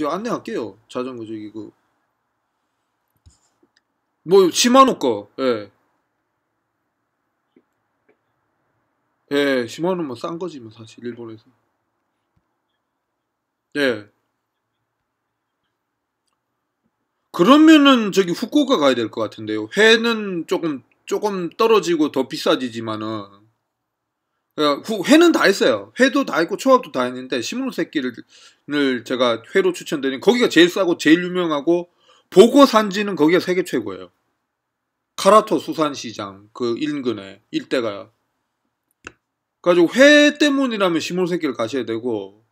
제 안내할게요. 자전거 저기 그. 뭐, 시마노 거, 예. 예, 시마노 뭐싼 거지, 뭐, 사실, 일본에서. 예. 그러면은 저기 후쿠오카 가야 될 것 같은데요. 회는 조금, 조금 떨어지고 더 비싸지지만은. 어, 회는 다 했어요. 회도 다 했고 초밥도 다 했는데 시무룩새끼를 제가 회로 추천드린 거기가 제일 싸고 제일 유명하고 보고 산지는 거기가 세계 최고예요. 카라토 수산시장 그 인근에 일대가 그래가지고 회 때문이라면 시무룩새끼를 가셔야 되고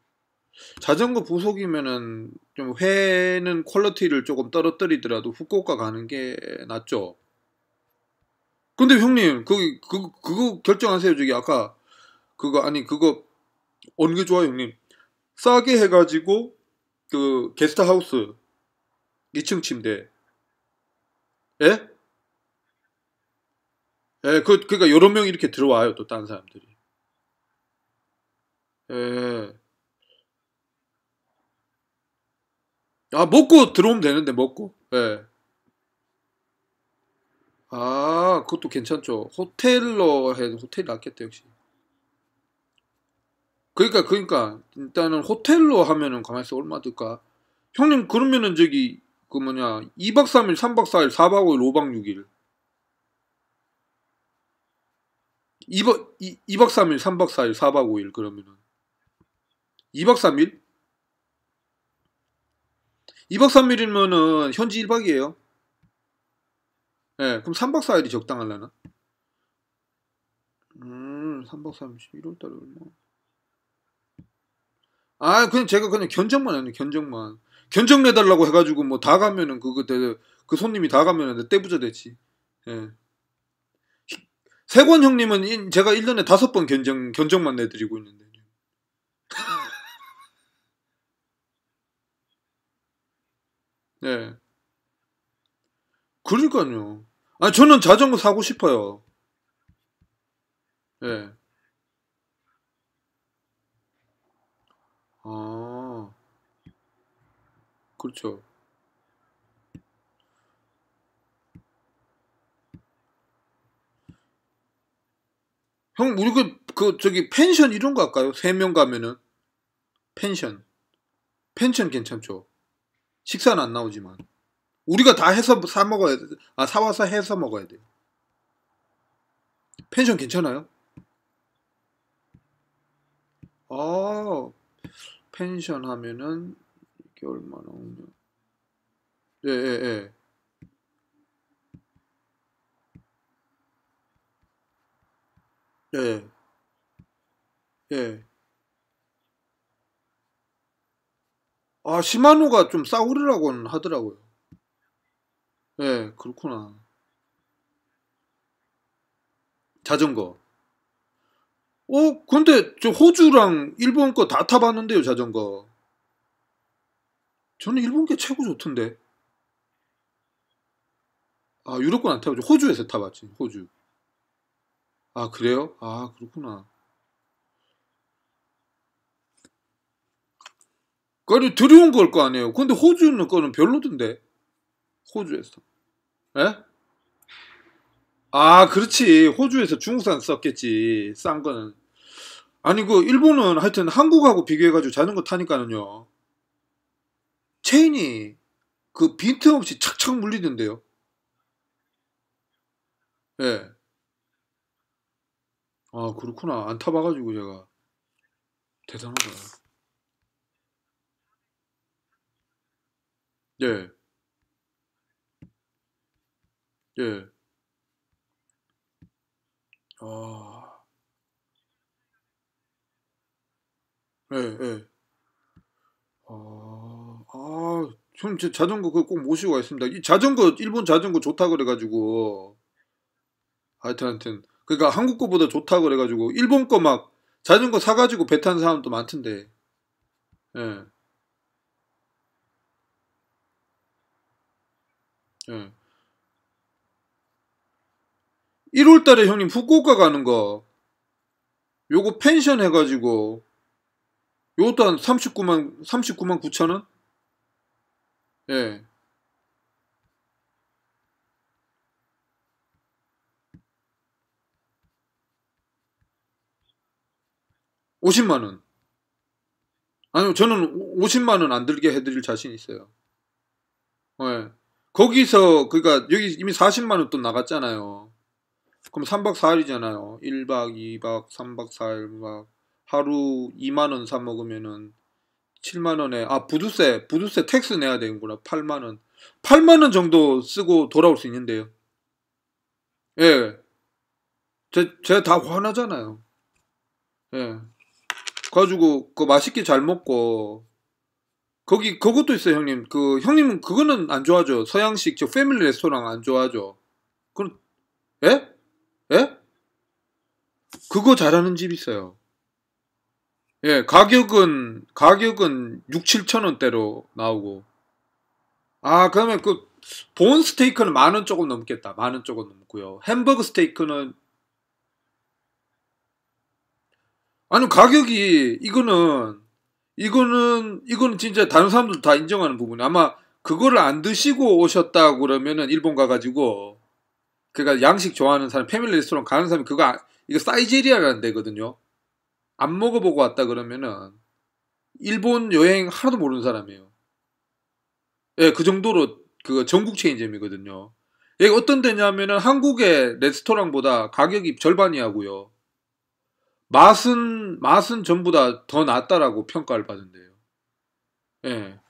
자전거 부속이면은 좀 회는 퀄리티를 조금 떨어뜨리더라도 후쿠오카 가는 게 낫죠. 근데 형님 그, 그, 그거 결정하세요 저기 아까 그거 아니 그거 어느 게 좋아요 형님 싸게 해가지고 그 게스트하우스 2층 침대 예? 예, 그, 그니까 여러 명 이렇게 들어와요, 또 다른 사람들이. 예. 아, 먹고 들어오면 되는데, 먹고. 예. 아, 그것도 괜찮죠. 호텔로 해, 호텔이 낫겠다, 역시. 그러니까 그러니까 일단은 호텔로 하면은 가만 있어 얼마 들까? 형님 그러면은 저기 그 뭐냐 2박 3일, 3박 4일, 4박 5일, 5박 6일 2박, 2, 2박 3일, 3박 4일, 4박 5일 그러면은 2박 3일? 2박 3일이면은 현지 1박이에요 예, 네, 그럼 3박 4일이 적당하려나? 음, 3박 3일, 1월달에 얼마? 아 그냥 제가 그냥 견적만 아니에요 견적만 견적 내달라고 해가지고 뭐 다 가면은 그거 대, 그 손님이 다 가면은 때부자 되지 예. 세권 형님은 제가 1년에 다섯 번 견적, 견적만 내드리고 있는데 예. 그러니까요. 아 저는 자전거 사고 싶어요. 예. 아, 그렇죠. 형, 우리 그, 그, 저기, 펜션 이런 거 할까요? 세 명 가면은. 펜션. 펜션 괜찮죠? 식사는 안 나오지만. 우리가 다 해서 사 먹어야 돼. 아, 사와서 해서 먹어야 돼 펜션 괜찮아요? 아, 펜션 하면은 이게 얼마 나오냐? 예, 예, 예. 예. 예. 아, 시마노가 좀싸구리라고는 하더라고요. 예, 그렇구나. 자전거. 어, 근데 저 호주랑 일본 거 다 타봤는데요, 자전거. 저는 일본 게 최고 좋던데. 아, 유럽 건안 타봤죠. 호주에서 타봤지, 호주. 아, 그래요? 아, 그렇구나. 그래, 들려운걸 거 아니에요. 근데 호주는 거는 별로던데. 호주에서. 에? 예? 아, 그렇지. 호주에서 중국산 썼겠지. 싼 거는. 아니 그 일본은 하여튼 한국하고 비교해가지고 자전거 타니까는요 체인이 그 빈틈없이 착착 물리던데요 예. 아 그렇구나 안 타봐가지고 제가 대단하다 예. 예. 아 예, 예. 어, 아, 저는 아, 제 자전거 그거 꼭 모시고 가겠습니다. 이 자전거, 일본 자전거 좋다 그래가지고. 하여튼, 하여튼. 그러니까 한국 거보다 좋다 그래가지고, 일본 거 막 자전거 사가지고 배 탄 사람도 많던데. 예. 예. 1월 달에 형님 후쿠오카 가는 거. 요거 펜션 해가지고 요것도 한 39만 39만 9천 원? 예. 5 0만 원. 아니요, 저는 5 0만원 안 들게 해드릴 자신 있어요. 예. 거기서, 그니까, 여기 이미 4 0만원 또 나갔잖아요. 그럼 3박4일이잖아요 1박, 2박3박4일 1박. 하루 2만 원사 먹으면은 7만 원에 아 부두세 부두세 텍스 내야 되는구나 8만 원 8만 원 정도 쓰고 돌아올 수 있는데요. 예, 제 제가 다 화나잖아요. 예, 가지고 그 맛있게 잘 먹고 거기 그것도 있어요 형님. 그 형님은 그거는 안 좋아하죠. 서양식 저 패밀리 레스토랑 안 좋아하죠. 그럼 예? 예? 그거 잘하는 집 있어요. 예, 가격은 가격은 6, 7천 원대로 나오고. 아, 그러면 그 본 스테이크는 만 원 조금 넘겠다. 만 원 조금 넘고요. 햄버그 스테이크는 아니 가격이 이거는 이거는 이거는 진짜 다른 사람들 다 인정하는 부분이 아마 그거를 안 드시고 오셨다 그러면은 일본 가가지고 그니까 양식 좋아하는 사람 패밀리 레스토랑 가는 사람이 그거 아, 이거 사이제리아라는 데거든요. 안 먹어보고 왔다 그러면은 일본 여행 하나도 모르는 사람이에요. 예, 그 정도로 그 전국 체인점이거든요. 여 예, 어떤 데냐면은 한국의 레스토랑보다 가격이 절반이 하고요. 맛은 맛은 전부 다 더 낫다라고 평가를 받은대요. 예.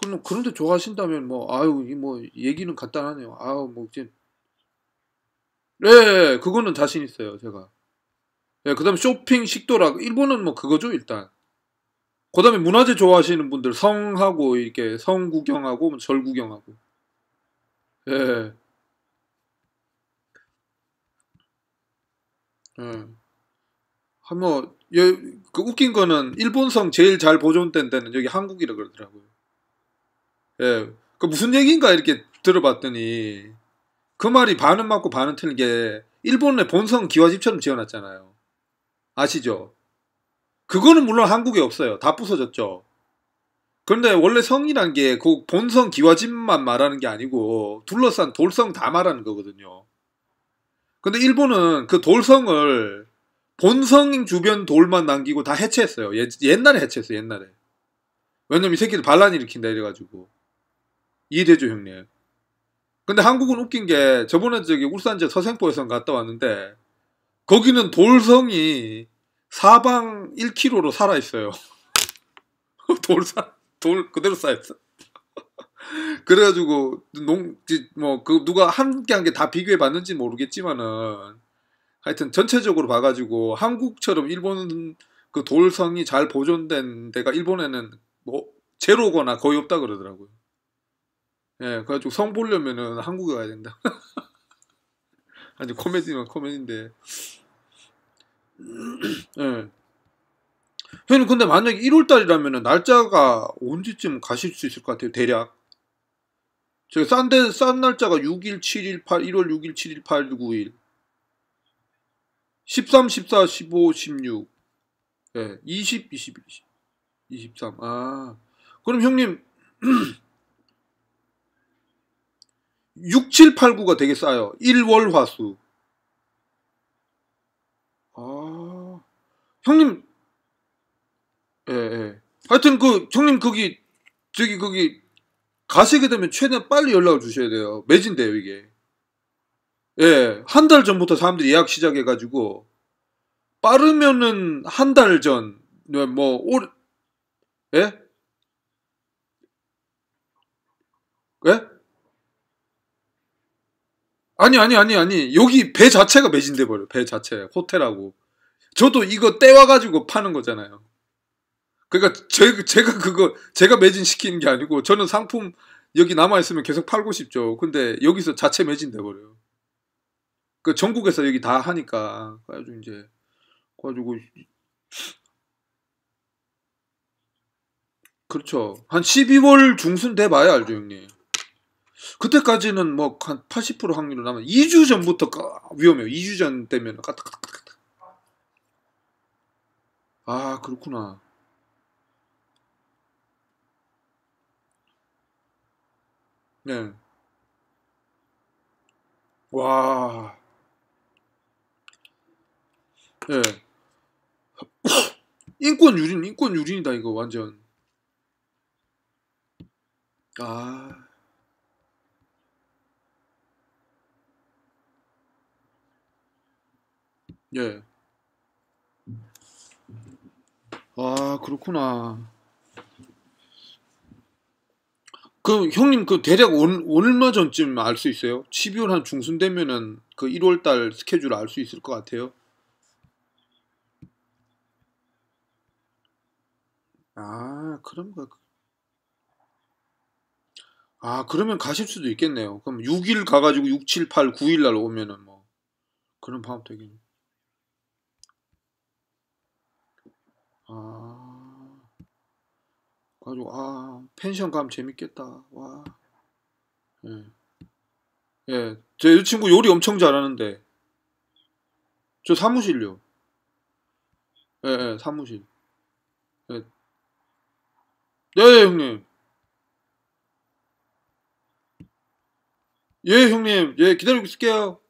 그럼 그런데 좋아하신다면 뭐 아유 이뭐 얘기는 간단하네요. 아우 뭐 이제 예, 예, 예. 그거는 자신 있어요, 제가. 예, 그 다음에 쇼핑, 식도락. 일본은 뭐 그거죠, 일단. 그 다음에 문화재 좋아하시는 분들 성하고 이렇게 성 구경하고 뭐 절 구경하고. 예. 예. 한뭐 예, 그 웃긴 거는 일본성 제일 잘 보존된 데는 여기 한국이라 그러더라고요. 예. 그 무슨 얘기인가 이렇게 들어봤더니 그 말이 반은 맞고 반은 틀린 게 일본의 본성 기와집처럼 지어놨잖아요. 아시죠? 그거는 물론 한국에 없어요. 다 부서졌죠. 그런데 원래 성이란 게 그 본성 기와집만 말하는 게 아니고 둘러싼 돌성 다 말하는 거거든요. 근데 일본은 그 돌성을 본성 주변 돌만 남기고 다 해체했어요. 옛날에 해체했어 요 옛날에. 왜냐면 이 새끼들 반란 일으킨다 이래가지고. 이해되죠, 형님? 근데 한국은 웃긴 게 저번에 저기 울산저 서생포에선 갔다 왔는데 거기는 돌성이 사방 1km로 살아있어요. 돌, 사, 돌 그대로 쌓였어. 그래가지고, 농, 뭐, 그, 누가 함께 한 게 다 비교해 봤는지 모르겠지만은, 하여튼 전체적으로 봐가지고, 한국처럼 일본 그 돌성이 잘 보존된 데가 일본에는 뭐, 제로거나 거의 없다 그러더라고요. 예, 그래가지고 성 보려면은 한국에 가야 된다. 아주 코미디만 코미디인데. 예. 형님 근데 만약에 1월달이라면 날짜가 언제쯤 가실 수 있을 것 같아요 대략 저기 싼데 싼 날짜가 6일 7일 8일 1월 6일 7일 8일 9일 13 14 15 16 예, 20 21 23 아 그럼 형님 6, 7, 8, 9가 되게 쌓여. 1월 화수. 아, 형님, 예, 예. 하여튼 그, 형님 거기, 저기, 거기, 가시게 되면 최대한 빨리 연락을 주셔야 돼요. 매진돼요, 이게. 예, 한 달 전부터 사람들이 예약 시작해가지고, 빠르면은 한 달 전, 네, 뭐, 올, 예? 예? 아니 아니 아니 아니 여기 배 자체가 매진돼 버려 배 자체 호텔하고 저도 이거 떼와 가지고 파는 거잖아요. 그러니까 제, 제가 그거 제가 매진 시키는 게 아니고 저는 상품 여기 남아 있으면 계속 팔고 싶죠. 근데 여기서 자체 매진돼 버려요. 그 전국에서 여기 다 하니까 가지고 이제 가지고 그렇죠. 한 12월 중순 돼 봐야 알죠, 형님. 그때까지는 뭐 한 80% 확률로 나면 2주 전부터 위험해요. 2주 전 되면 까딱까딱까딱. 아 그렇구나. 네. 와. 예. 네. 인권 유린, 인권 유린이다 이거 완전. 아. 예. 아 그렇구나. 그럼 형님 그 대략 온, 얼마 전쯤 알 수 있어요? 12월 한 중순 되면은 그 1월 달 스케줄 알 수 있을 것 같아요. 아 그럼 그. 아 그러면 가실 수도 있겠네요. 그럼 6일 가가지고 6, 7, 8, 9일 날 오면은 뭐 그런 방법 되겠네. 아, 가지고 아 펜션 가면 재밌겠다. 와, 예, 예, 제 여자친구 요리 엄청 잘하는데 저 사무실요. 예, 예, 사무실. 예, 네, 형님. 예, 형님. 예, 기다리고 있을게요.